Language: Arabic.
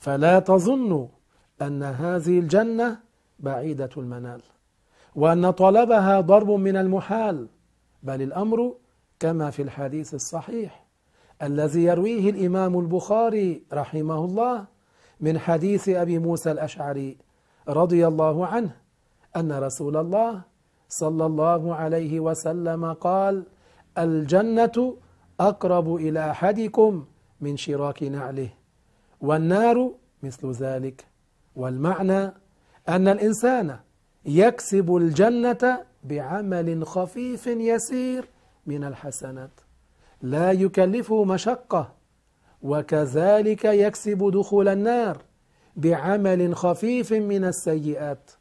فلا تظنوا أن هذه الجنة بعيدة المنال وأن طلبها ضرب من المحال بل الأمر كما في الحديث الصحيح الذي يرويه الإمام البخاري رحمه الله من حديث أبي موسى الأشعري رضي الله عنه أن رسول الله صلى الله عليه وسلم قال الجنة أقرب إلى أحدكم من شراك نعله والنار مثل ذلك والمعنى أن الإنسان يكسب الجنة بعمل خفيف يسير من الحسنات لا يكلفه مشقة وكذلك يكسب دخول النار بعمل خفيف من السيئات